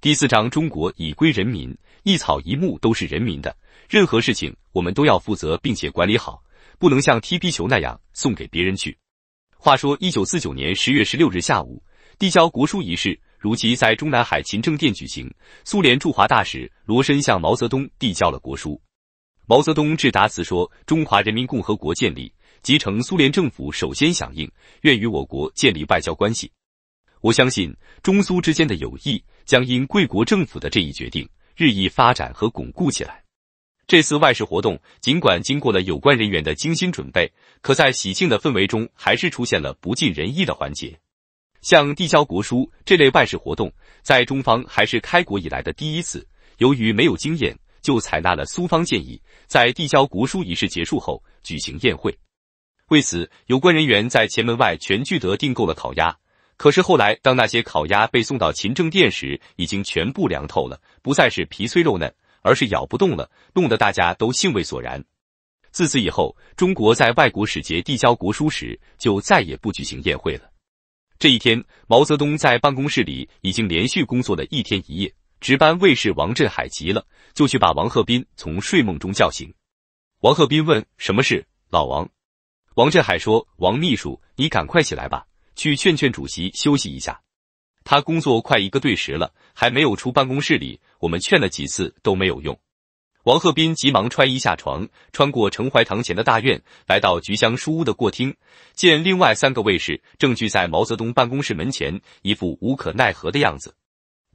第四章，中国已归人民，一草一木都是人民的。任何事情我们都要负责，并且管理好，不能像踢皮球那样送给别人去。话说，一九四九年十月十六日下午，递交国书仪式如期在中南海勤政殿举行。苏联驻华大使罗申向毛泽东递交了国书。毛泽东致答词说：“中华人民共和国建立，即成苏联政府首先响应，愿与我国建立外交关系。我相信中苏之间的友谊。”将因贵国政府的这一决定日益发展和巩固起来。这次外事活动尽管经过了有关人员的精心准备，可在喜庆的氛围中还是出现了不尽人意的环节。像递交国书这类外事活动，在中方还是开国以来的第一次。由于没有经验，就采纳了苏方建议，在递交国书仪式结束后举行宴会。为此，有关人员在前门外全聚德订购了烤鸭。可是后来，当那些烤鸭被送到勤政殿时，已经全部凉透了，不再是皮脆肉嫩，而是咬不动了，弄得大家都兴味索然。自此以后，中国在外国使节递交国书时，就再也不举行宴会了。这一天，毛泽东在办公室里已经连续工作了一天一夜，值班卫士王振海急了，就去把王鹤斌从睡梦中叫醒。王鹤斌问：“什么事，老王？”王振海说：“王秘书，你赶快起来吧。”去劝劝主席休息一下，他工作快一个对时了，还没有出办公室里。我们劝了几次都没有用。王鹤斌急忙穿衣下床，穿过程怀堂前的大院，来到菊香书屋的过厅，见另外三个卫士正聚在毛泽东办公室门前，一副无可奈何的样子。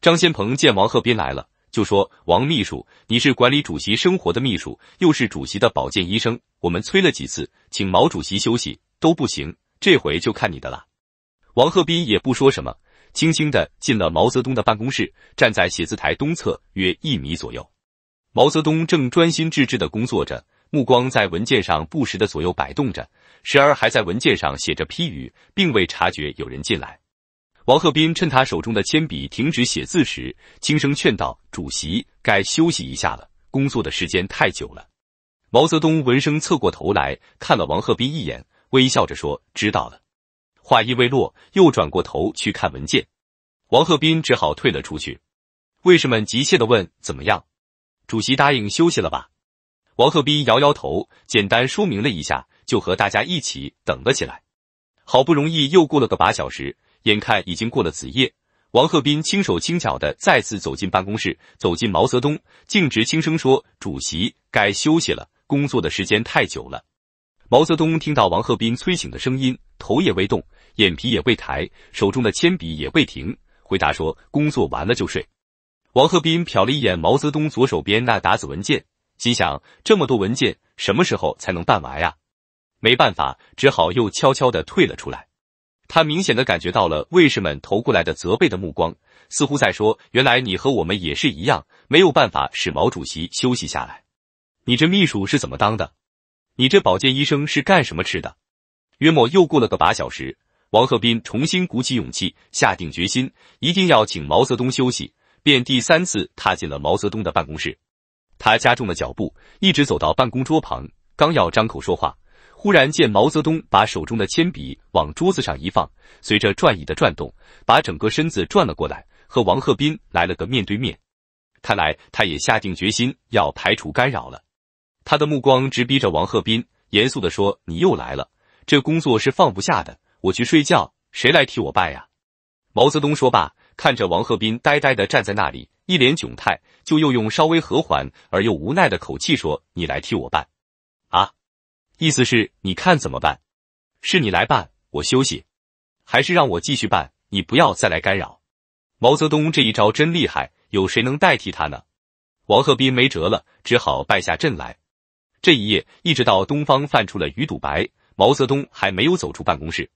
张先鹏见王鹤斌来了，就说：“王秘书，你是管理主席生活的秘书，又是主席的保健医生，我们催了几次，请毛主席休息都不行，这回就看你的了。”王鹤斌也不说什么，轻轻的进了毛泽东的办公室，站在写字台东侧约一米左右。毛泽东正专心致志的工作着，目光在文件上不时的左右摆动着，时而还在文件上写着批语，并未察觉有人进来。王鹤斌趁他手中的铅笔停止写字时，轻声劝道：“主席，该休息一下了，工作的时间太久了。”毛泽东闻声侧过头来看了王鹤斌一眼，微笑着说：“知道了。”话音未落，又转过头去看文件，王鹤斌只好退了出去。卫士们急切的问：“怎么样？主席答应休息了吧？”王鹤斌摇摇头，简单说明了一下，就和大家一起等了起来。好不容易又过了个把小时，眼看已经过了子夜，王鹤斌轻手轻脚的再次走进办公室，走进毛泽东，径直轻声说：“主席，该休息了，工作的时间太久了。”毛泽东听到王鹤斌催醒的声音，头也未动。眼皮也未抬，手中的铅笔也未停。回答说：“工作完了就睡。”王鹤斌瞟了一眼毛泽东左手边那沓子文件，心想：这么多文件，什么时候才能办完呀？没办法，只好又悄悄的退了出来。他明显的感觉到了卫士们投过来的责备的目光，似乎在说：“原来你和我们也是一样，没有办法使毛主席休息下来。你这秘书是怎么当的？你这保健医生是干什么吃的？”约莫又过了个把小时。王鹤斌重新鼓起勇气，下定决心，一定要请毛泽东休息，便第三次踏进了毛泽东的办公室。他加重了脚步，一直走到办公桌旁，刚要张口说话，忽然见毛泽东把手中的铅笔往桌子上一放，随着转椅的转动，把整个身子转了过来，和王鹤斌来了个面对面。看来他也下定决心要排除干扰了。他的目光直逼着王鹤斌，严肃地说：“你又来了，这工作是放不下的。”我去睡觉，谁来替我办呀？毛泽东说罢，看着王鹤斌呆呆的站在那里，一脸窘态，就又用稍微和缓而又无奈的口气说：“你来替我办啊，意思是你看怎么办？是你来办，我休息，还是让我继续办，你不要再来干扰。”毛泽东这一招真厉害，有谁能代替他呢？王鹤斌没辙了，只好败下阵来。这一夜，一直到东方泛出了鱼肚白，毛泽东还没有走出办公室。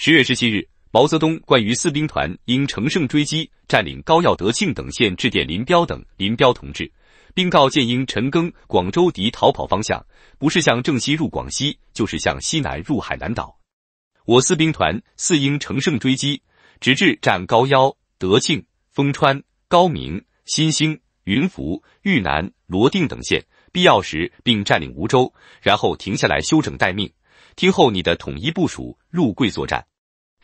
十月十七日，毛泽东关于四兵团应乘胜追击，占领高要、德庆等县，致电林彪等。林彪同志，并告建英、陈赓，广州敌逃跑方向，不是向正西入广西，就是向西南入海南岛。我四兵团四应乘胜追击，直至占高要、德庆、封川、高明、新兴、云浮、豫南、罗定等县，必要时并占领梧州，然后停下来休整待命。听候你的统一部署入桂作战，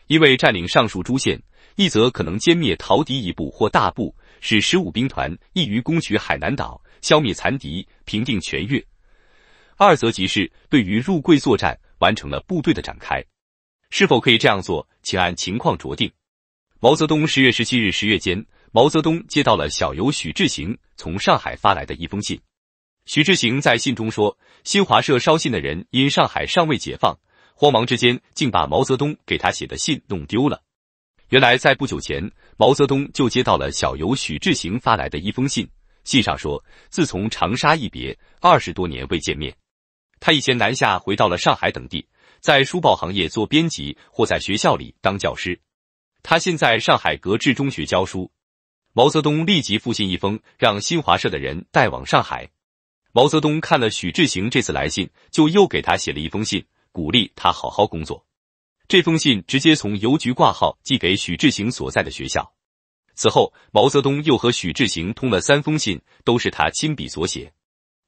因为占领上述诸县，一则可能歼灭逃敌一部或大部，使十五兵团易于攻取海南岛，消灭残敌，平定全越；二则即是对于入桂作战完成了部队的展开。是否可以这样做，请按情况酌定。毛泽东十月十七日十月间，毛泽东接到了小游许志行从上海发来的一封信。许志行在信中说。新华社捎信的人因上海尚未解放，慌忙之间竟把毛泽东给他写的信弄丢了。原来在不久前，毛泽东就接到了小游许志行发来的一封信，信上说，自从长沙一别，二十多年未见面。他以前南下回到了上海等地，在书报行业做编辑或在学校里当教师。他现在上海格致中学教书。毛泽东立即复信一封，让新华社的人带往上海。毛泽东看了许志行这次来信，就又给他写了一封信，鼓励他好好工作。这封信直接从邮局挂号寄给许志行所在的学校。此后，毛泽东又和许志行通了三封信，都是他亲笔所写。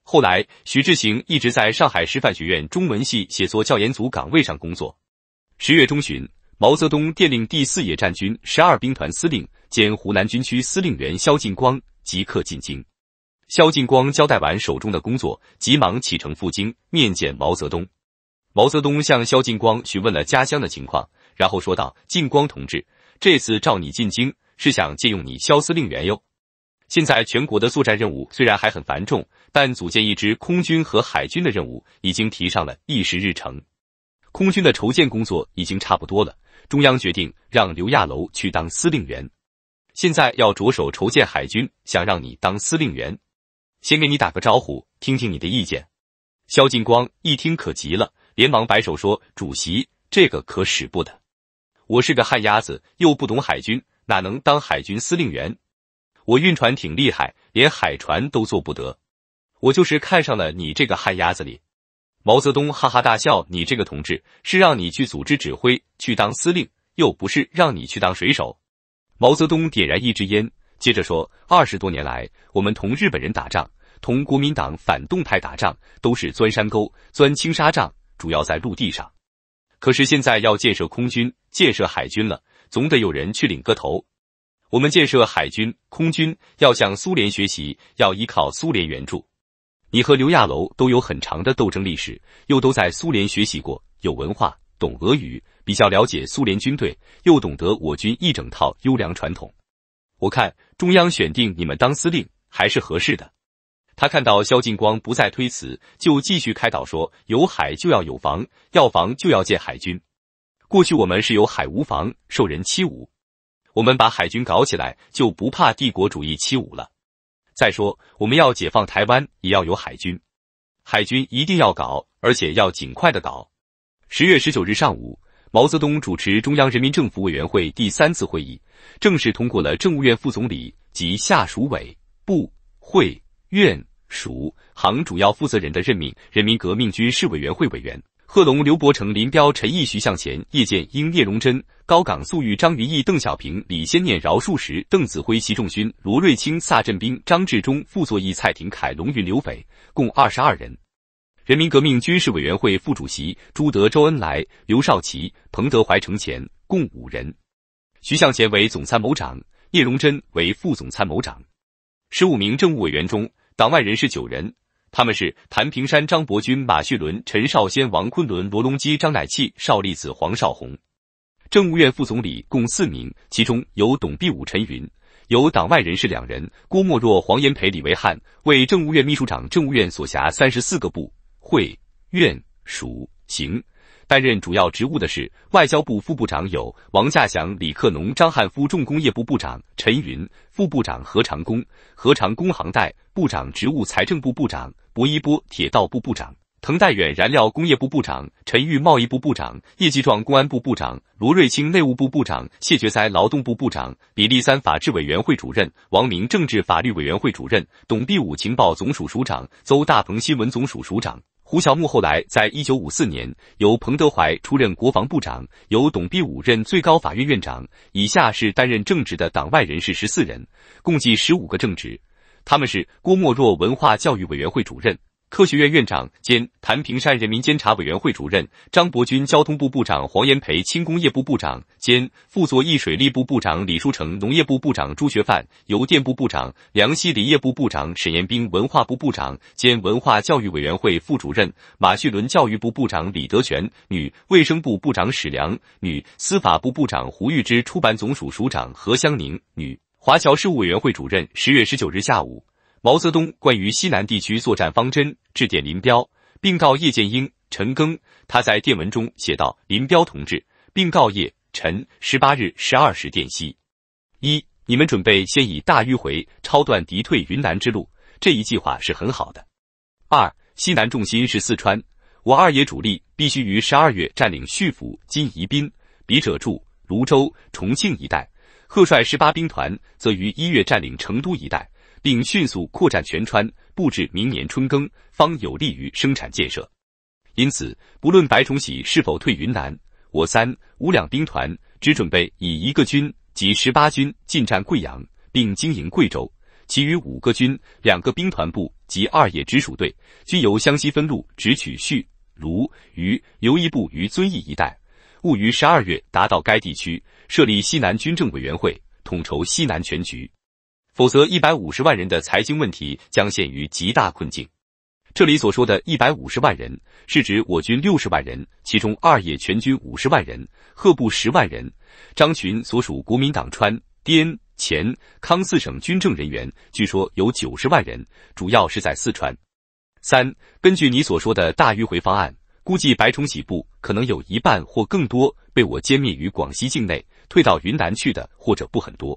后来，许志行一直在上海师范学院中文系写作教研组岗位上工作。十月中旬，毛泽东电令第四野战军十二兵团司令兼湖南军区司令员肖劲光即刻进京。肖劲光交代完手中的工作，急忙启程赴京面见毛泽东。毛泽东向肖劲光询问了家乡的情况，然后说道：“劲光同志，这次召你进京，是想借用你肖司令员哟。现在全国的作战任务虽然还很繁重，但组建一支空军和海军的任务已经提上了议事日程。空军的筹建工作已经差不多了，中央决定让刘亚楼去当司令员。现在要着手筹建海军，想让你当司令员。”先给你打个招呼，听听你的意见。肖劲光一听可急了，连忙摆手说：“主席，这个可使不得。我是个旱鸭子，又不懂海军，哪能当海军司令员？我运船挺厉害，连海船都坐不得。我就是看上了你这个旱鸭子哩。”毛泽东哈哈大笑：“你这个同志是让你去组织指挥，去当司令，又不是让你去当水手。”毛泽东点燃一支烟，接着说：“二十多年来，我们同日本人打仗。”同国民党反动派打仗都是钻山沟、钻青纱帐，主要在陆地上。可是现在要建设空军、建设海军了，总得有人去领个头。我们建设海军、空军要向苏联学习，要依靠苏联援助。你和刘亚楼都有很长的斗争历史，又都在苏联学习过，有文化，懂俄语，比较了解苏联军队，又懂得我军一整套优良传统。我看中央选定你们当司令还是合适的。他看到肖劲光不再推辞，就继续开导说：“有海就要有防，要防就要建海军。过去我们是有海无防，受人欺侮。我们把海军搞起来，就不怕帝国主义欺侮了。再说，我们要解放台湾，也要有海军，海军一定要搞，而且要尽快的搞。”十月十九日上午，毛泽东主持中央人民政府委员会第三次会议，正式通过了政务院副总理及下属委、部、会。院署行主要负责人的任命，人民革命军事委员会委员贺龙、刘伯承、林彪、陈毅、徐向前、叶剑英、聂荣臻、高岗、粟裕、张云逸、邓小平、李先念、饶漱石、邓子恢、习仲勋、罗瑞卿、撒振兵、张治中、傅作义、蔡廷锴、龙云、刘斐，共二十二人。人民革命军事委员会副主席朱德、周恩来、刘少奇、彭德怀、程潜，共五人。徐向前为总参谋长，聂荣臻为副总参谋长。十五名政务委员中，党外人士九人，他们是谭平山、张伯钧、马旭伦、陈少先、王昆仑、罗隆基、张乃器、邵力子、黄少红。政务院副总理共四名，其中有董必武、陈云，有党外人士两人，郭沫若、黄炎培、李维汉为政务院秘书长。政务院所辖三十四个部、会、院、署、行。担任主要职务的是外交部副部长有王稼祥、李克农、张汉夫；重工业部部长陈云，副部长何长工；何长工行代部长职务；财政部部长薄一波；铁道部部长滕代远；燃料工业部部长陈玉，贸易部部长叶季壮；公安部部长罗瑞卿；内务部部长谢觉哉；劳动部部长李立三；法制委员会主任王明；政治法律委员会主任董必武；情报总署署长邹大鹏；新闻总署署长。胡乔木后来在一九五四年由彭德怀出任国防部长，由董必武任最高法院院长。以下是担任正职的党外人士十四人，共计十五个正职。他们是郭沫若文化教育委员会主任。科学院院长兼谭平山人民监察委员会主任张伯钧，交通部部长黄炎培，轻工业部部长兼副作义水利部部长李书成，农业部部长朱学范，邮电部部长梁希，林业部部长沈延冰，文化部部长兼文化教育委员会副主任马旭伦，教育部部长李德全（女），卫生部部长史良（女），司法部部长胡玉芝，出版总署署长何香凝（女），华侨事务委员会主任。十月十九日下午。毛泽东关于西南地区作战方针致电林彪，并告叶剑英、陈赓。他在电文中写道：“林彪同志，并告叶、陈，十八日十二时电息。一、你们准备先以大迂回，超断敌退云南之路，这一计划是很好的。二、西南重心是四川，我二野主力必须于十二月占领叙府、金宜宾、笔者驻泸州、重庆一带；贺帅十八兵团则于一月占领成都一带。”并迅速扩展全川，布置明年春耕，方有利于生产建设。因此，不论白崇禧是否退云南，我三五两兵团只准备以一个军及十八军进占贵阳，并经营贵州；其余五个军、两个兵团部及二野直属队，均由湘西分路直取叙、卢、渝，游一部于遵义一带，务于十二月达到该地区，设立西南军政委员会，统筹西南全局。否则，一百五十万人的财经问题将陷于极大困境。这里所说的“一百五十万人”是指我军六十万人，其中二野全军五十万人，贺部十万人，张群所属国民党川、滇、黔、康四省军政人员，据说有九十万人，主要是在四川。三，根据你所说的大迂回方案，估计白崇禧部可能有一半或更多被我歼灭于广西境内，退到云南去的，或者不很多。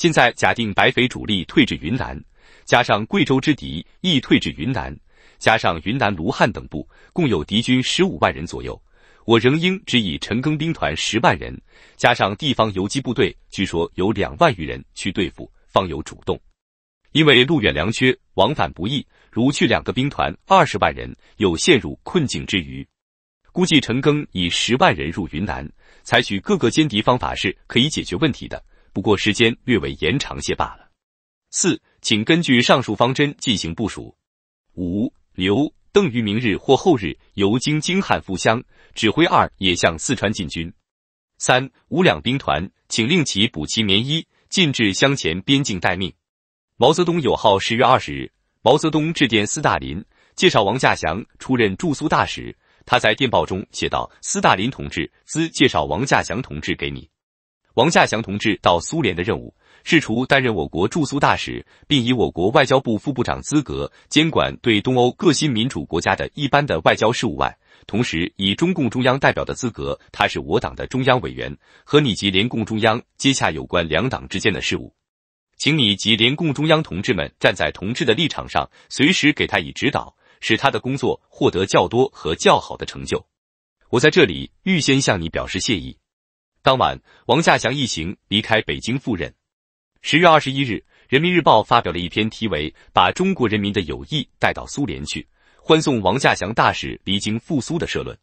现在假定白匪主力退至云南，加上贵州之敌亦退至云南，加上云南卢汉等部，共有敌军十五万人左右。我仍应只以陈赓兵团十万人，加上地方游击部队，据说有两万余人去对付，方有主动。因为路远粮缺，往返不易。如去两个兵团二十万人，又陷入困境之余，估计陈赓以十万人入云南，采取各个歼敌方法，是可以解决问题的。不过时间略微延长些罢了。四，请根据上述方针进行部署。五，刘邓于明日或后日由经京汉复湘，指挥二也向四川进军。三，五两兵团，请令其补齐棉衣，进至湘黔边境待命。毛泽东有号十月二十日，毛泽东致电斯大林，介绍王稼祥出任驻苏大使。他在电报中写道：“斯大林同志，兹介绍王稼祥同志给你。”王稼祥同志到苏联的任务，是除担任我国驻苏大使，并以我国外交部副部长资格监管对东欧各新民主国家的一般的外交事务外，同时以中共中央代表的资格，他是我党的中央委员，和你及联共中央接洽有关两党之间的事务。请你及联共中央同志们站在同志的立场上，随时给他以指导，使他的工作获得较多和较好的成就。我在这里预先向你表示谢意。当晚，王稼祥一行离开北京赴任。十月二十一日，《人民日报》发表了一篇题为《把中国人民的友谊带到苏联去》，欢送王稼祥大使离京赴苏的社论。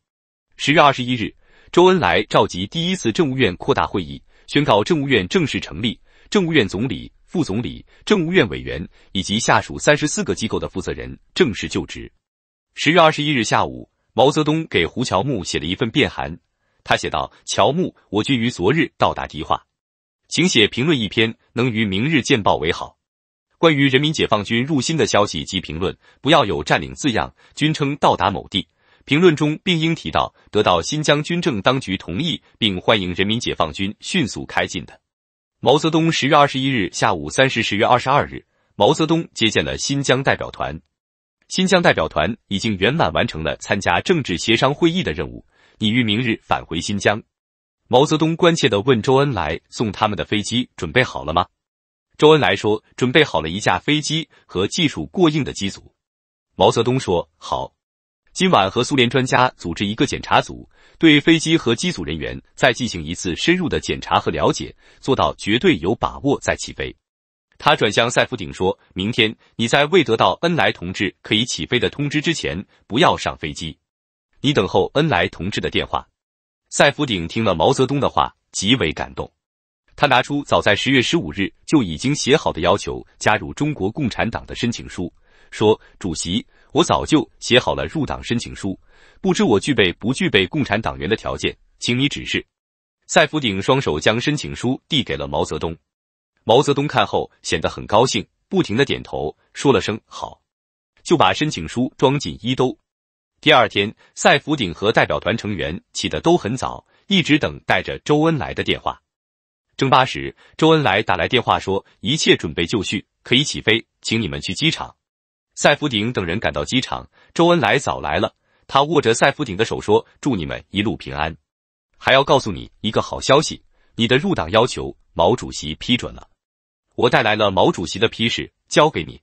十月二十一日，周恩来召集第一次政务院扩大会议，宣告政务院正式成立，政务院总理、副总理、政务院委员以及下属三十四个机构的负责人正式就职。十月二十一日下午，毛泽东给胡乔木写了一份便函。他写道：“乔木，我军于昨日到达迪化，请写评论一篇，能于明日见报为好。关于人民解放军入新的消息及评论，不要有占领字样，均称到达某地。评论中并应提到得到新疆军政当局同意，并欢迎人民解放军迅速开进的。”毛泽东十月二十一日下午三时，十月二十二日，毛泽东接见了新疆代表团。新疆代表团已经圆满完成了参加政治协商会议的任务。你于明日返回新疆，毛泽东关切的问周恩来：“送他们的飞机准备好了吗？”周恩来说：“准备好了一架飞机和技术过硬的机组。”毛泽东说：“好，今晚和苏联专家组织一个检查组，对飞机和机组人员再进行一次深入的检查和了解，做到绝对有把握再起飞。”他转向赛福鼎说：“明天你在未得到恩来同志可以起飞的通知之前，不要上飞机。”你等候恩来同志的电话。赛福鼎听了毛泽东的话，极为感动。他拿出早在十月十五日就已经写好的要求加入中国共产党的申请书，说：“主席，我早就写好了入党申请书，不知我具备不具备共产党员的条件，请你指示。”赛福鼎双手将申请书递给了毛泽东。毛泽东看后显得很高兴，不停的点头，说了声“好”，就把申请书装进衣兜。第二天，赛福鼎和代表团成员起得都很早，一直等待着周恩来的电话。正八时，周恩来打来电话说：“一切准备就绪，可以起飞，请你们去机场。”赛福鼎等人赶到机场，周恩来早来了。他握着赛福鼎的手说：“祝你们一路平安。”还要告诉你一个好消息，你的入党要求毛主席批准了。我带来了毛主席的批示，交给你。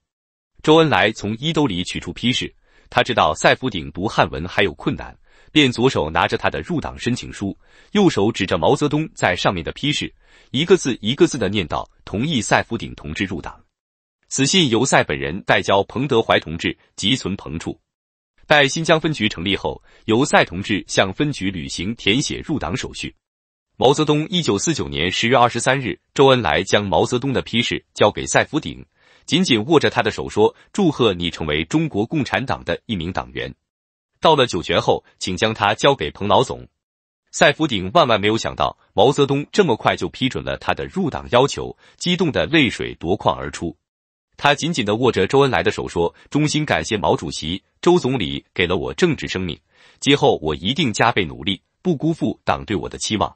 周恩来从衣兜里取出批示。他知道赛福鼎读汉文还有困难，便左手拿着他的入党申请书，右手指着毛泽东在上面的批示，一个字一个字的念道：“同意赛福鼎同志入党。”此信由赛本人代交彭德怀同志，即存彭处。待新疆分局成立后，由赛同志向分局履行填写入党手续。毛泽东一九四九年十月二十三日，周恩来将毛泽东的批示交给赛福鼎。紧紧握着他的手说：“祝贺你成为中国共产党的一名党员。到了酒泉后，请将他交给彭老总。”赛福鼎万万没有想到毛泽东这么快就批准了他的入党要求，激动的泪水夺眶而出。他紧紧的握着周恩来的手说：“衷心感谢毛主席、周总理给了我政治生命，今后我一定加倍努力，不辜负党对我的期望。”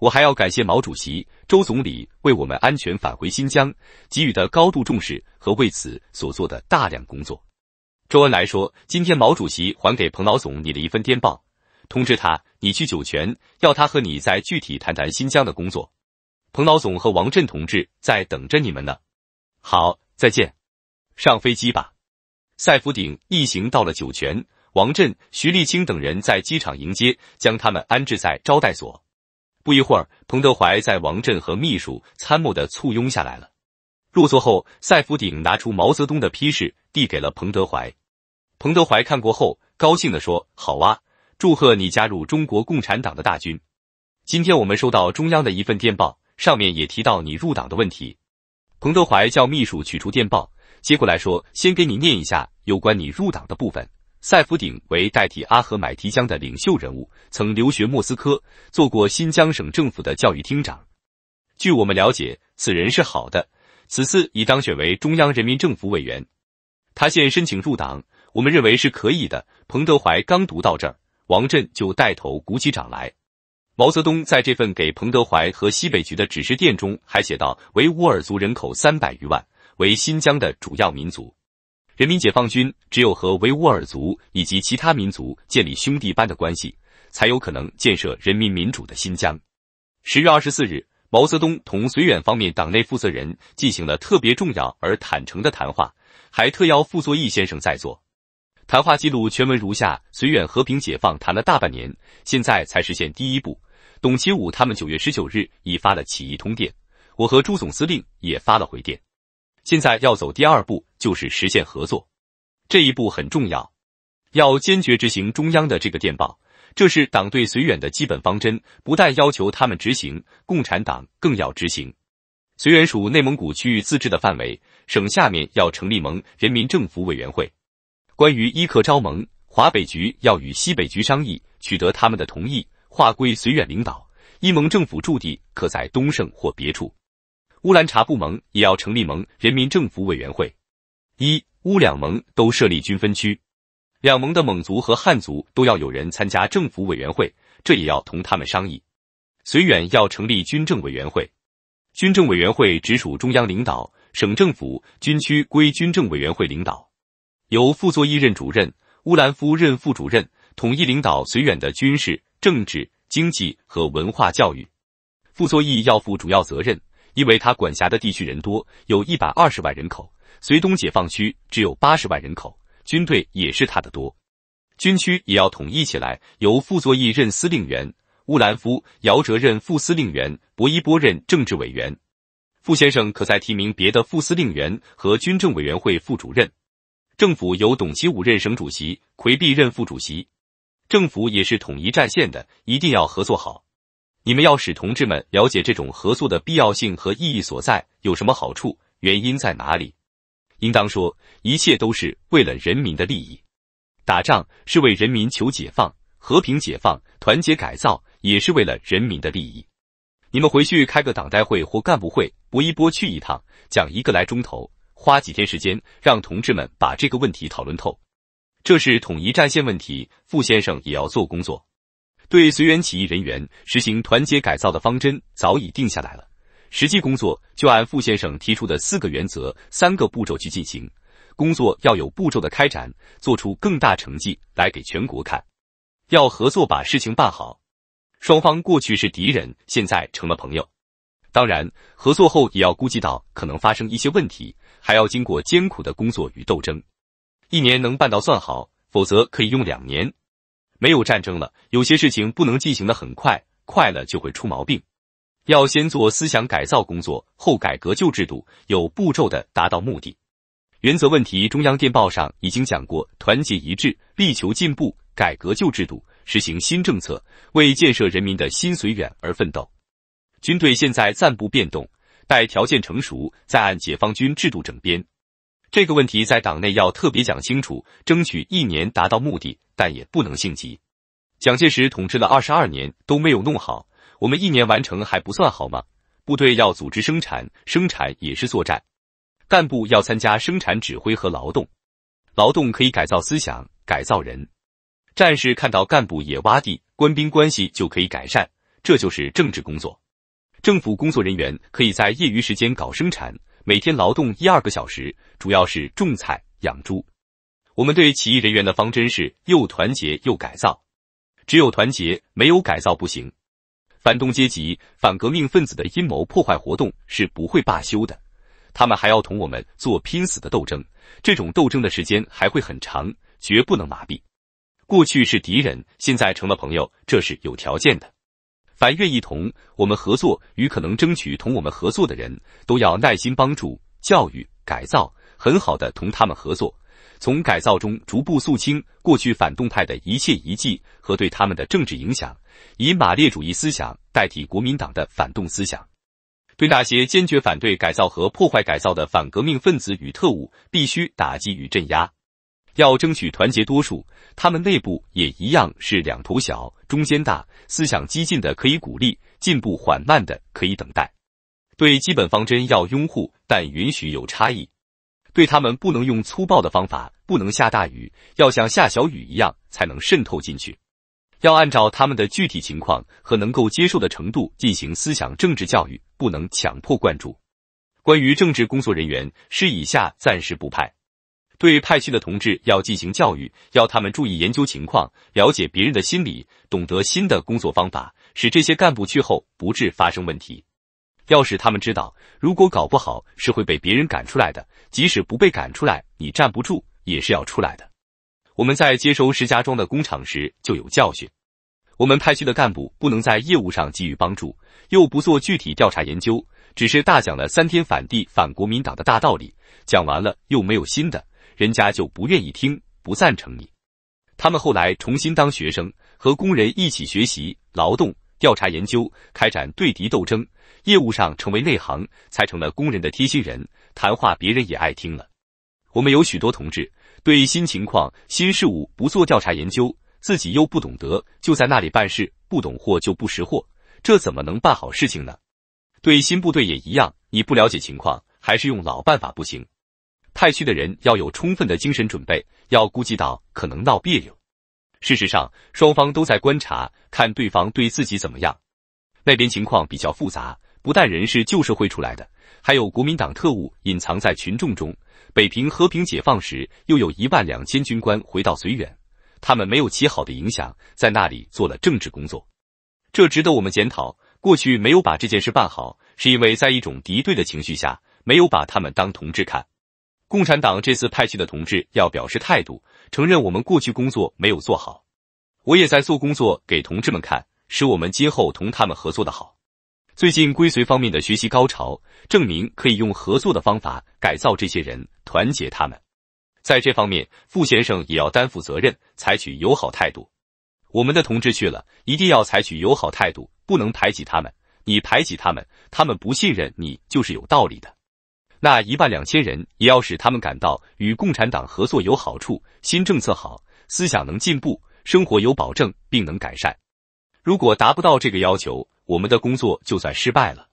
我还要感谢毛主席、周总理为我们安全返回新疆给予的高度重视和为此所做的大量工作。周恩来说：“今天毛主席还给彭老总你的一份电报，通知他你去酒泉，要他和你再具体谈谈新疆的工作。彭老总和王震同志在等着你们呢。好，再见，上飞机吧。”赛福鼎一行到了酒泉，王震、徐立清等人在机场迎接，将他们安置在招待所。不一会儿，彭德怀在王震和秘书、参谋的簇拥下来了。入座后，赛福鼎拿出毛泽东的批示，递给了彭德怀。彭德怀看过后，高兴的说：“好啊，祝贺你加入中国共产党的大军。今天我们收到中央的一份电报，上面也提到你入党的问题。”彭德怀叫秘书取出电报，接过来说：“先给你念一下有关你入党的部分。”赛福鼎为代替阿合买提江的领袖人物，曾留学莫斯科，做过新疆省政府的教育厅长。据我们了解，此人是好的。此次已当选为中央人民政府委员，他现申请入党，我们认为是可以的。彭德怀刚读到这儿，王震就带头鼓起掌来。毛泽东在这份给彭德怀和西北局的指示电中还写道：“维吾尔族人口三百余万，为新疆的主要民族。”人民解放军只有和维吾尔族以及其他民族建立兄弟般的关系，才有可能建设人民民主的新疆。十月二十四日，毛泽东同绥远方面党内负责人进行了特别重要而坦诚的谈话，还特邀傅作义先生在座。谈话记录全文如下：绥远和平解放谈了大半年，现在才实现第一步。董其武他们九月十九日已发了起义通电，我和朱总司令也发了回电。现在要走第二步。就是实现合作，这一步很重要，要坚决执行中央的这个电报，这是党对绥远的基本方针，不但要求他们执行，共产党更要执行。绥远属内蒙古区域自治的范围，省下面要成立盟人民政府委员会。关于伊克昭盟，华北局要与西北局商议，取得他们的同意，划归绥远领导。伊盟政府驻地可在东胜或别处。乌兰察布盟也要成立盟人民政府委员会。一乌两盟都设立军分区，两盟的蒙族和汉族都要有人参加政府委员会，这也要同他们商议。绥远要成立军政委员会，军政委员会直属中央领导，省政府、军区归军政委员会领导，由傅作义任主任，乌兰夫任副主任，统一领导绥远的军事、政治、经济和文化教育。傅作义要负主要责任，因为他管辖的地区人多，有一百二十万人口。绥东解放区只有八十万人口，军队也是他的多，军区也要统一起来，由傅作义任司令员，乌兰夫、姚哲任副司令员，薄一波任政治委员，傅先生可在提名别的副司令员和军政委员会副主任。政府由董其武任省主席，奎壁任副主席，政府也是统一战线的，一定要合作好。你们要使同志们了解这种合作的必要性和意义所在，有什么好处，原因在哪里？应当说，一切都是为了人民的利益。打仗是为人民求解放，和平解放、团结改造也是为了人民的利益。你们回去开个党代会或干部会，搏一搏去一趟，讲一个来钟头，花几天时间，让同志们把这个问题讨论透。这是统一战线问题，傅先生也要做工作。对随园起义人员实行团结改造的方针早已定下来了。实际工作就按傅先生提出的四个原则、三个步骤去进行。工作要有步骤的开展，做出更大成绩来给全国看。要合作把事情办好。双方过去是敌人，现在成了朋友。当然，合作后也要估计到可能发生一些问题，还要经过艰苦的工作与斗争。一年能办到算好，否则可以用两年。没有战争了，有些事情不能进行的很快，快了就会出毛病。要先做思想改造工作，后改革旧制度，有步骤的达到目的。原则问题，中央电报上已经讲过，团结一致，力求进步，改革旧制度，实行新政策，为建设人民的新随远而奋斗。军队现在暂不变动，待条件成熟再按解放军制度整编。这个问题在党内要特别讲清楚，争取一年达到目的，但也不能性急。蒋介石统治了二十二年都没有弄好。我们一年完成还不算好吗？部队要组织生产，生产也是作战。干部要参加生产指挥和劳动，劳动可以改造思想，改造人。战士看到干部也挖地，官兵关系就可以改善。这就是政治工作。政府工作人员可以在业余时间搞生产，每天劳动一二个小时，主要是种菜、养猪。我们对起义人员的方针是又团结又改造，只有团结没有改造不行。反动阶级、反革命分子的阴谋破坏活动是不会罢休的，他们还要同我们做拼死的斗争。这种斗争的时间还会很长，绝不能麻痹。过去是敌人，现在成了朋友，这是有条件的。凡愿意同我们合作与可能争取同我们合作的人，都要耐心帮助、教育、改造，很好的同他们合作。从改造中逐步肃清过去反动派的一切遗迹和对他们的政治影响，以马列主义思想代替国民党的反动思想。对那些坚决反对改造和破坏改造的反革命分子与特务，必须打击与镇压。要争取团结多数，他们内部也一样是两头小，中间大。思想激进的可以鼓励，进步缓慢的可以等待。对基本方针要拥护，但允许有差异。对他们不能用粗暴的方法，不能下大雨，要像下小雨一样才能渗透进去。要按照他们的具体情况和能够接受的程度进行思想政治教育，不能强迫灌注。关于政治工作人员，是以下暂时不派。对派去的同志要进行教育，要他们注意研究情况，了解别人的心理，懂得新的工作方法，使这些干部去后不致发生问题。要是他们知道，如果搞不好是会被别人赶出来的；即使不被赶出来，你站不住也是要出来的。我们在接收石家庄的工厂时就有教训。我们派去的干部不能在业务上给予帮助，又不做具体调查研究，只是大讲了三天反帝反国民党的大道理，讲完了又没有新的，人家就不愿意听，不赞成你。他们后来重新当学生，和工人一起学习、劳动、调查研究，开展对敌斗争。业务上成为内行，才成了工人的贴心人，谈话别人也爱听了。我们有许多同志对新情况、新事物不做调查研究，自己又不懂得，就在那里办事，不懂货就不识货，这怎么能办好事情呢？对新部队也一样，你不了解情况，还是用老办法不行。派去的人要有充分的精神准备，要估计到可能闹别扭。事实上，双方都在观察，看对方对自己怎么样。那边情况比较复杂。不但人是旧社会出来的，还有国民党特务隐藏在群众中。北平和平解放时，又有一万两千军官回到绥远，他们没有起好的影响，在那里做了政治工作，这值得我们检讨。过去没有把这件事办好，是因为在一种敌对的情绪下，没有把他们当同志看。共产党这次派去的同志要表示态度，承认我们过去工作没有做好。我也在做工作给同志们看，使我们今后同他们合作的好。最近归绥方面的学习高潮，证明可以用合作的方法改造这些人，团结他们。在这方面，傅先生也要担负责任，采取友好态度。我们的同志去了，一定要采取友好态度，不能排挤他们。你排挤他们，他们不信任你就是有道理的。那一万两千人也要使他们感到与共产党合作有好处，新政策好，思想能进步，生活有保证并能改善。如果达不到这个要求，我们的工作就算失败了。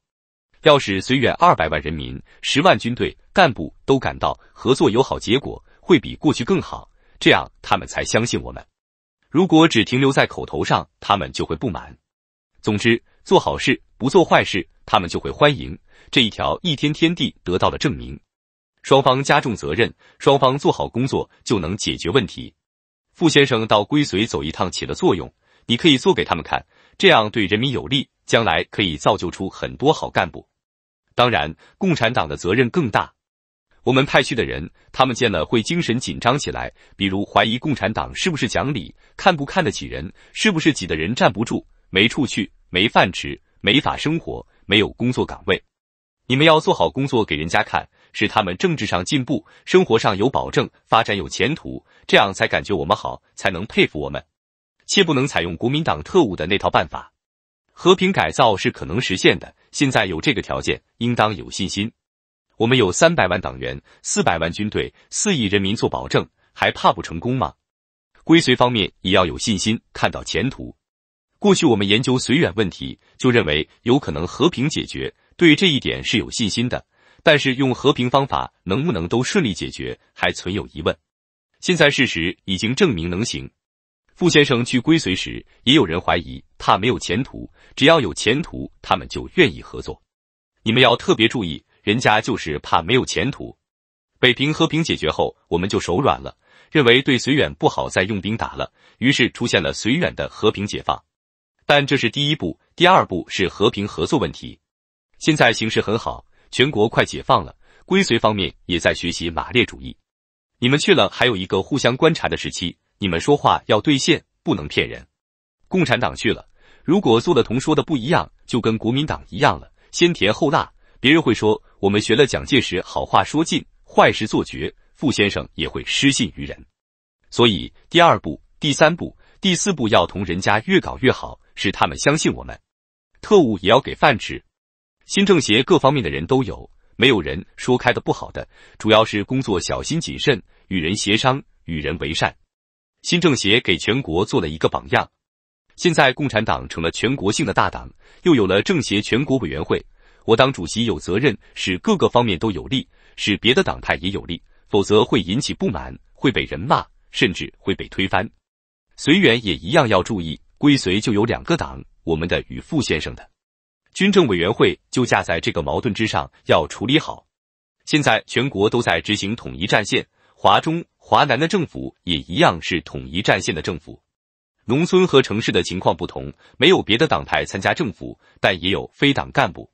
要是绥远二百万人民、十万军队干部都感到合作有好结果，会比过去更好，这样他们才相信我们。如果只停留在口头上，他们就会不满。总之，做好事，不做坏事，他们就会欢迎。这一条一天天地得到了证明。双方加重责任，双方做好工作就能解决问题。傅先生到归绥走一趟起了作用。你可以做给他们看，这样对人民有利，将来可以造就出很多好干部。当然，共产党的责任更大。我们派去的人，他们见了会精神紧张起来，比如怀疑共产党是不是讲理，看不看得起人，是不是挤的人站不住，没处去，没饭吃，没法生活，没有工作岗位。你们要做好工作给人家看，使他们政治上进步，生活上有保证，发展有前途，这样才感觉我们好，才能佩服我们。切不能采用国民党特务的那套办法，和平改造是可能实现的。现在有这个条件，应当有信心。我们有三百万党员、四百万军队、四亿人民做保证，还怕不成功吗？归绥方面也要有信心，看到前途。过去我们研究绥远问题，就认为有可能和平解决，对这一点是有信心的。但是用和平方法能不能都顺利解决，还存有疑问。现在事实已经证明能行。傅先生去归绥时，也有人怀疑他没有前途。只要有前途，他们就愿意合作。你们要特别注意，人家就是怕没有前途。北平和平解决后，我们就手软了，认为对绥远不好再用兵打了，于是出现了绥远的和平解放。但这是第一步，第二步是和平合作问题。现在形势很好，全国快解放了，归绥方面也在学习马列主义。你们去了，还有一个互相观察的时期。你们说话要兑现，不能骗人。共产党去了，如果做的同说的不一样，就跟国民党一样了，先甜后辣，别人会说我们学了蒋介石，好话说尽，坏事做绝。傅先生也会失信于人。所以第二步、第三步、第四步要同人家越搞越好，使他们相信我们。特务也要给饭吃。新政协各方面的人都有，没有人说开的不好的，主要是工作小心谨慎，与人协商，与人为善。新政协给全国做了一个榜样，现在共产党成了全国性的大党，又有了政协全国委员会，我党主席有责任使各个方面都有利，使别的党派也有利，否则会引起不满，会被人骂，甚至会被推翻。绥远也一样要注意，归绥就有两个党，我们的与傅先生的军政委员会就架在这个矛盾之上，要处理好。现在全国都在执行统一战线。华中、华南的政府也一样是统一战线的政府。农村和城市的情况不同，没有别的党派参加政府，但也有非党干部。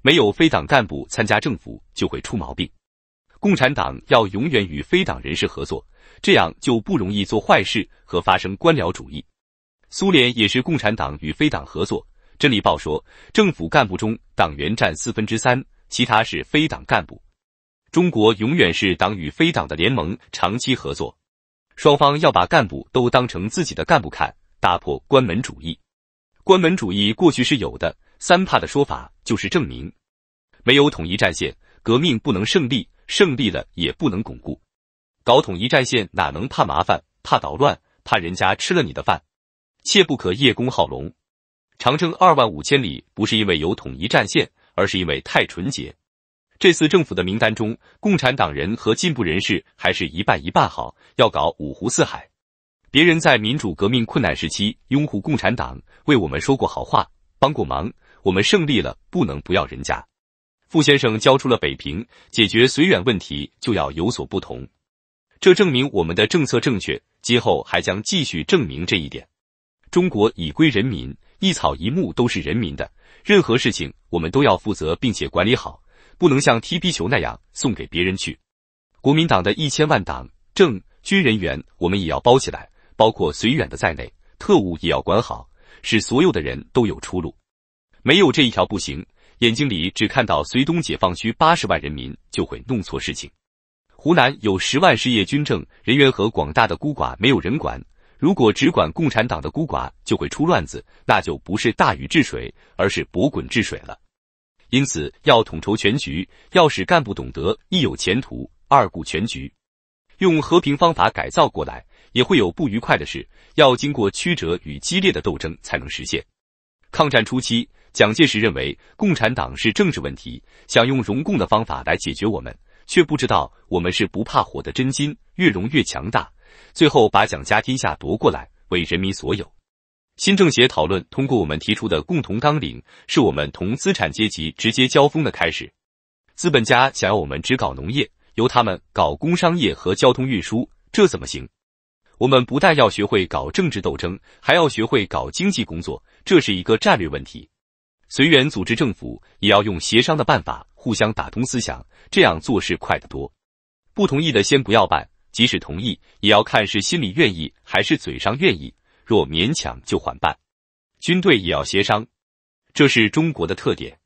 没有非党干部参加政府，就会出毛病。共产党要永远与非党人士合作，这样就不容易做坏事和发生官僚主义。苏联也是共产党与非党合作。真理报说，政府干部中党员占四分之三，其他是非党干部。中国永远是党与非党的联盟，长期合作。双方要把干部都当成自己的干部看，打破关门主义。关门主义过去是有的，“三怕”的说法就是证明。没有统一战线，革命不能胜利，胜利了也不能巩固。搞统一战线哪能怕麻烦、怕捣乱、怕人家吃了你的饭？切不可叶公好龙。长征二万五千里不是因为有统一战线，而是因为太纯洁。这次政府的名单中，共产党人和进步人士还是一半一半好。要搞五湖四海，别人在民主革命困难时期拥护共产党，为我们说过好话，帮过忙。我们胜利了，不能不要人家。傅先生交出了北平，解决绥远问题就要有所不同。这证明我们的政策正确，今后还将继续证明这一点。中国已归人民，一草一木都是人民的，任何事情我们都要负责，并且管理好。不能像踢皮球那样送给别人去。国民党的一千万党政军人员，我们也要包起来，包括绥远的在内，特务也要管好，使所有的人都有出路。没有这一条不行。眼睛里只看到绥东解放区八十万人民，就会弄错事情。湖南有十万失业军政人员和广大的孤寡，没有人管。如果只管共产党的孤寡，就会出乱子，那就不是大禹治水，而是博滚治水了。因此，要统筹全局，要使干部懂得一有前途，二顾全局。用和平方法改造过来，也会有不愉快的事，要经过曲折与激烈的斗争才能实现。抗战初期，蒋介石认为共产党是政治问题，想用融共的方法来解决我们，却不知道我们是不怕火的真金，越融越强大，最后把蒋家天下夺过来，为人民所有。新政协讨论通过我们提出的共同纲领，是我们同资产阶级直接交锋的开始。资本家想要我们只搞农业，由他们搞工商业和交通运输，这怎么行？我们不但要学会搞政治斗争，还要学会搞经济工作，这是一个战略问题。随缘组织政府，也要用协商的办法互相打通思想，这样做事快得多。不同意的先不要办，即使同意，也要看是心里愿意还是嘴上愿意。若勉强就缓办，军队也要协商，这是中国的特点。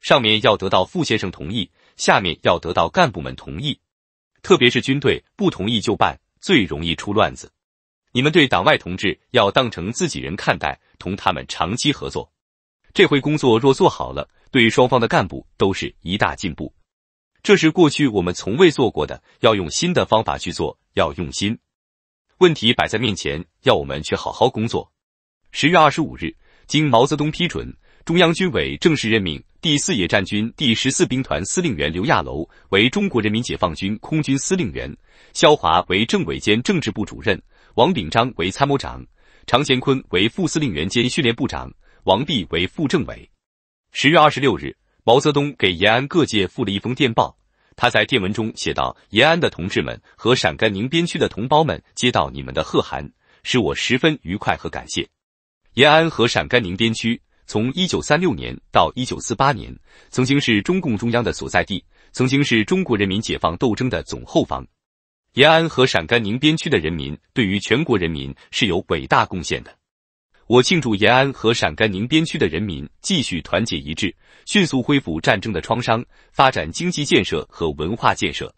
上面要得到傅先生同意，下面要得到干部们同意，特别是军队不同意就办，最容易出乱子。你们对党外同志要当成自己人看待，同他们长期合作。这回工作若做好了，对双方的干部都是一大进步。这是过去我们从未做过的，要用新的方法去做，要用心。问题摆在面前，要我们去好好工作。十月二十五日，经毛泽东批准，中央军委正式任命第四野战军第十四兵团司令员刘亚楼为中国人民解放军空军司令员，肖华为政委兼政治部主任，王炳章为参谋长，常乾坤为副司令员兼训练部长，王弼为副政委。十月二十六日，毛泽东给延安各界复了一封电报。他在电文中写道：“延安的同志们和陕甘宁边区的同胞们，接到你们的贺函，使我十分愉快和感谢。延安和陕甘宁边区从一九三六年到一九四八年，曾经是中共中央的所在地，曾经是中国人民解放斗争的总后方。延安和陕甘宁边区的人民对于全国人民是有伟大贡献的。”我庆祝延安和陕甘宁边区的人民继续团结一致，迅速恢复战争的创伤，发展经济建设和文化建设。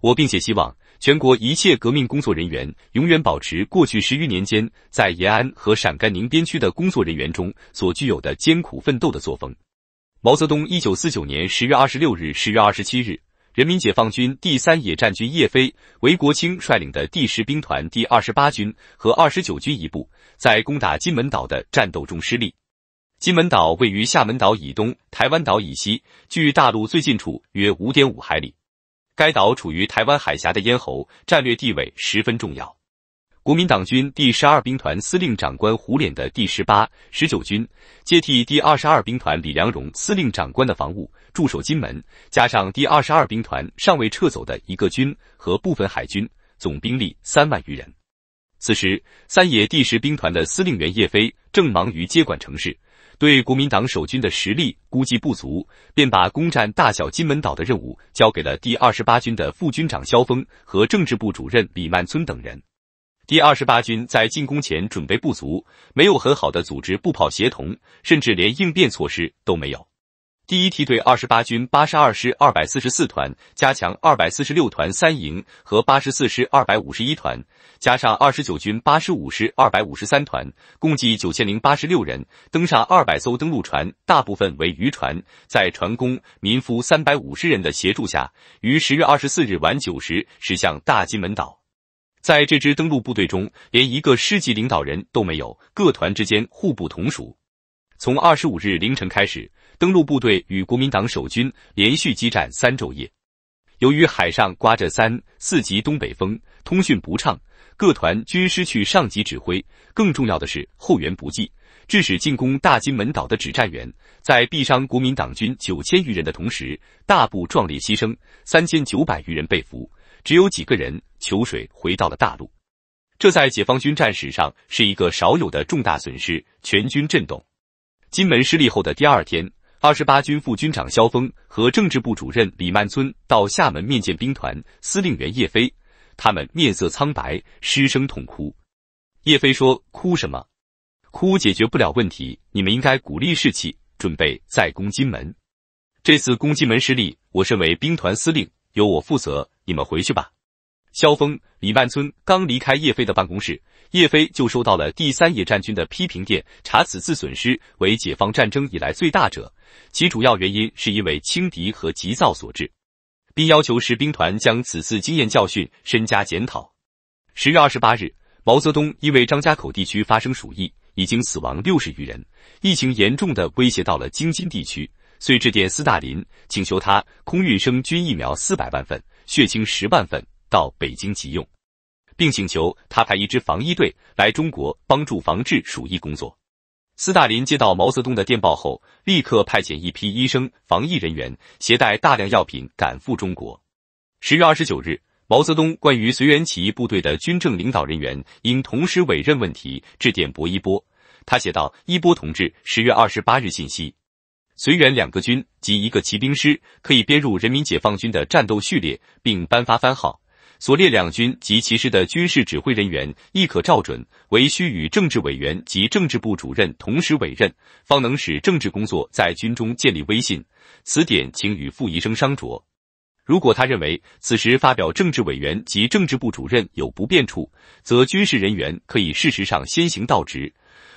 我并且希望全国一切革命工作人员永远保持过去十余年间在延安和陕甘宁边区的工作人员中所具有的艰苦奋斗的作风。毛泽东，一九四九年十月二十六日、十月二十七日。人民解放军第三野战军叶飞、韦国清率领的第十兵团第二十八军和二十九军一部，在攻打金门岛的战斗中失利。金门岛位于厦门岛以东、台湾岛以西，距大陆最近处约五点五海里。该岛处于台湾海峡的咽喉，战略地位十分重要。国民党军第十二兵团司令长官胡琏的第十八、十九军，接替第二十二兵团李良荣司令长官的防务。驻守金门，加上第二十二兵团尚未撤走的一个军和部分海军，总兵力三万余人。此时，三野第十兵团的司令员叶飞正忙于接管城市，对国民党守军的实力估计不足，便把攻占大小金门岛的任务交给了第二十八军的副军长萧峰和政治部主任李曼村等人。第二十八军在进攻前准备不足，没有很好的组织步炮协同，甚至连应变措施都没有。第一梯队二十八军八十二师二百四十四团加强二百四十六团三营和八十四师二百五十一团，加上二十九军八十五师二百五十三团，共计九千零八十六人，登上二百艘登陆船，大部分为渔船，在船工民夫三百五十人的协助下，于十月二十四日晚九时驶向大金门岛。在这支登陆部队中，连一个师级领导人都没有，各团之间互不同属。从二十五日凌晨开始。登陆部队与国民党守军连续激战三昼夜，由于海上刮着三四级东北风，通讯不畅，各团均失去上级指挥。更重要的是后援不济，致使进攻大金门岛的指战员在毙伤国民党军九千余人的同时，大部壮烈牺牲，三千九百余人被俘，只有几个人求水回到了大陆。这在解放军战史上是一个少有的重大损失，全军震动。金门失利后的第二天。二十八军副军长萧峰和政治部主任李曼村到厦门面见兵团司令员叶飞，他们面色苍白，失声痛哭。叶飞说：“哭什么？哭解决不了问题。你们应该鼓励士气，准备再攻金门。这次攻金门失利，我身为兵团司令，由我负责。你们回去吧。”萧峰、李曼村刚离开叶飞的办公室，叶飞就收到了第三野战军的批评电，查此次损失为解放战争以来最大者。其主要原因是因为轻敌和急躁所致，并要求士兵团将此次经验教训深加检讨。十月二十八日，毛泽东因为张家口地区发生鼠疫，已经死亡六十余人，疫情严重的威胁到了京津地区，遂致电斯大林，请求他空运生菌疫苗四百万份、血清十万份到北京急用，并请求他派一支防疫队来中国帮助防治鼠疫工作。斯大林接到毛泽东的电报后，立刻派遣一批医生、防疫人员，携带大量药品赶赴中国。十月二十九日，毛泽东关于绥远起义部队的军政领导人员应同时委任问题致电薄一波，他写道：“一波同志，十月二十八日信息，绥远两个军及一个骑兵师可以编入人民解放军的战斗序列，并颁发番号。”所列两军及其师的军事指挥人员亦可照准，为需与政治委员及政治部主任同时委任，方能使政治工作在军中建立威信。此点请与傅医生商酌。如果他认为此时发表政治委员及政治部主任有不便处，则军事人员可以事实上先行到职，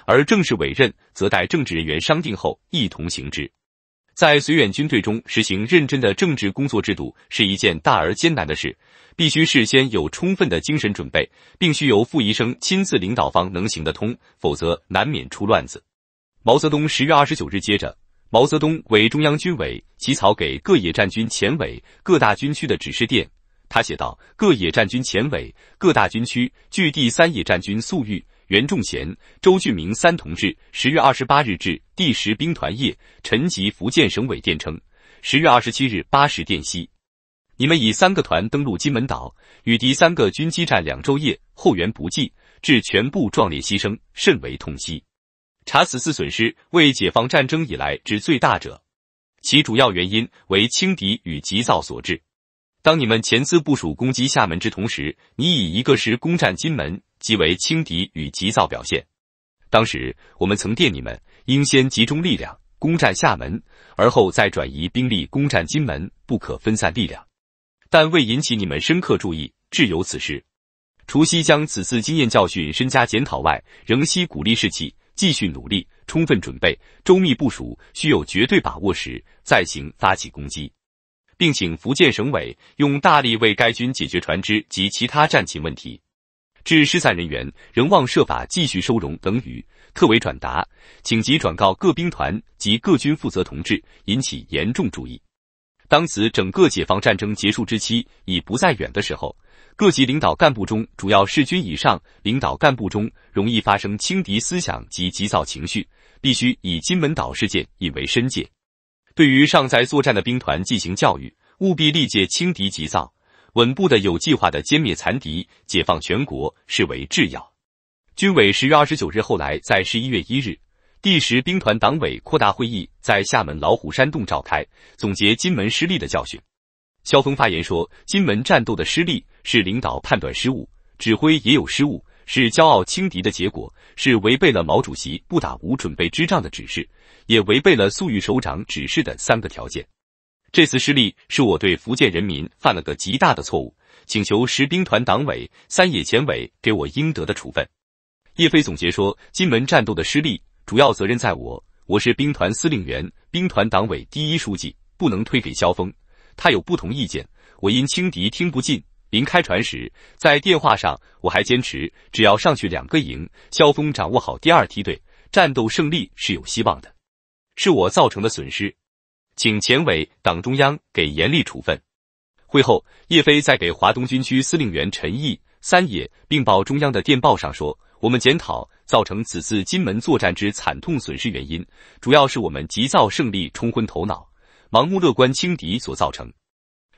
而正式委任则待政治人员商定后一同行之。在绥远军队中实行认真的政治工作制度是一件大而艰难的事。必须事先有充分的精神准备，并须由傅医生亲自领导方能行得通，否则难免出乱子。毛泽东十月二十九日接着毛泽东为中央军委起草给各野战军前委、各大军区的指示电，他写道：各野战军前委、各大军区，据第三野战军粟裕、袁仲贤、周俊明三同志十月二十八日至第十兵团夜陈吉福建省委电称，十月二十七日八时电悉。你们以三个团登陆金门岛，与敌三个军激战两昼夜，后援不济，致全部壮烈牺牲，甚为痛惜。查此次损失为解放战争以来之最大者，其主要原因为轻敌与急躁所致。当你们前次部署攻击厦门之同时，你以一个师攻占金门，即为轻敌与急躁表现。当时我们曾电你们应先集中力量攻占厦门，而后再转移兵力攻占金门，不可分散力量。但未引起你们深刻注意，至有此事。除夕将此次经验教训深加检讨外，仍需鼓励士气，继续努力，充分准备，周密部署，须有绝对把握时再行发起攻击，并请福建省委用大力为该军解决船只及其他战情问题。致失散人员仍望设法继续收容等语，特为转达，请即转告各兵团及各军负责同志，引起严重注意。当此整个解放战争结束之期已不再远的时候，各级领导干部中，主要是军以上领导干部中，容易发生轻敌思想及急躁情绪，必须以金门岛事件引为深戒。对于尚在作战的兵团进行教育，务必力戒轻敌急躁，稳步的、有计划的歼灭残敌，解放全国，视为至要。军委十月二十九日后来在十一月一日。第十兵团党委扩大会议在厦门老虎山洞召开，总结金门失利的教训。肖峰发言说，金门战斗的失利是领导判断失误，指挥也有失误，是骄傲轻敌的结果，是违背了毛主席“不打无准备之仗”的指示，也违背了粟裕首长指示的三个条件。这次失利是我对福建人民犯了个极大的错误，请求十兵团党委、三野前委给我应得的处分。叶飞总结说，金门战斗的失利。主要责任在我，我是兵团司令员、兵团党委第一书记，不能推给萧峰。他有不同意见，我因轻敌听不进。临开船时，在电话上我还坚持，只要上去两个营，萧峰掌握好第二梯队，战斗胜利是有希望的。是我造成的损失，请前委、党中央给严厉处分。会后，叶飞在给华东军区司令员陈毅、三野并报中央的电报上说：“我们检讨。”造成此次金门作战之惨痛损失，原因主要是我们急躁胜利冲昏头脑，盲目乐观轻敌所造成。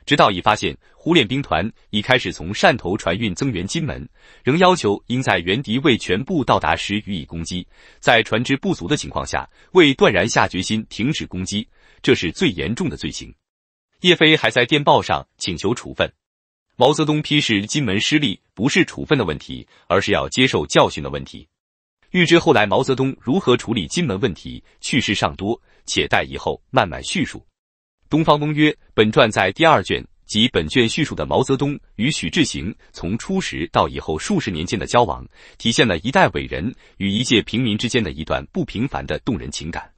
直到已发现胡琏兵团已开始从汕头船运增援金门，仍要求应在援敌未全部到达时予以攻击。在船只不足的情况下，未断然下决心停止攻击，这是最严重的罪行。叶飞还在电报上请求处分。毛泽东批示：金门失利不是处分的问题，而是要接受教训的问题。欲知后来毛泽东如何处理金门问题，趣事尚多，且待以后慢慢叙述。东方翁曰：本传在第二卷及本卷叙述的毛泽东与许志行从初识到以后数十年间的交往，体现了一代伟人与一介平民之间的一段不平凡的动人情感。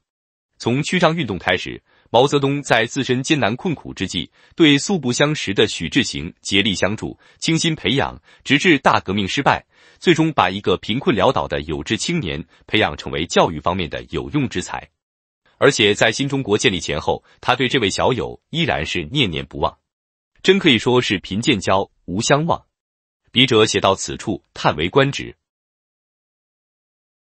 从曲张运动开始，毛泽东在自身艰难困苦之际，对素不相识的许志行竭力相助、倾心培养，直至大革命失败。最终把一个贫困潦倒的有志青年培养成为教育方面的有用之才，而且在新中国建立前后，他对这位小友依然是念念不忘，真可以说是贫贱交无相忘。笔者写到此处，叹为观止。